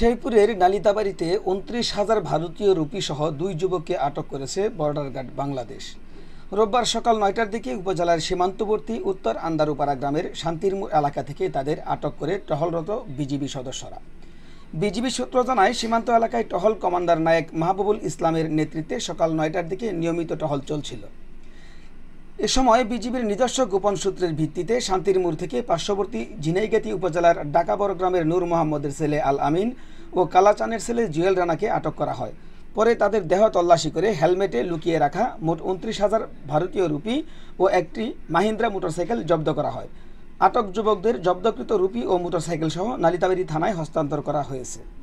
শেরপুরের নালিতাবাড়িতে উনত্রিশ হাজার ভারতীয় রুপিসহ দুই যুবককে আটক করেছে বর্ডার গার্ড বাংলাদেশ রোববার সকাল নয়টার দিকে উপজেলার সীমান্তবর্তী উত্তর আন্দারুপাড়া গ্রামের শান্তিরমুর এলাকা থেকে তাদের আটক করে টহলরত বিজিবি সদস্যরা বিজিবি সূত্র জানায় সীমান্ত এলাকায় টহল কমান্ডার নায়ক মাহবুবুল ইসলামের নেতৃত্বে সকাল নয়টার দিকে নিয়মিত টহল চলছিল এ সময় বিজিবির নিজস্ব গোপন সূত্রের ভিত্তিতে শান্তির মূর থেকে পার্শ্ববর্তী ঝিনাইগাতি উপজেলার ডাকাবর গ্রামের নূর মোহাম্মদের ছেলে আল আমিন ও কালাচানের ছেলে জুয়েল রানাকে আটক করা হয় পরে তাদের দেহ তল্লাশি করে হেলমেটে লুকিয়ে রাখা মোট উনত্রিশ হাজার ভারতীয় রুপি ও একটি মাহিন্দ্রা মোটরসাইকেল জব্দ করা হয় আটক যুবকদের জব্দকৃত রুপি ও মোটরসাইকেল সহ থানায় হস্তান্তর করা হয়েছে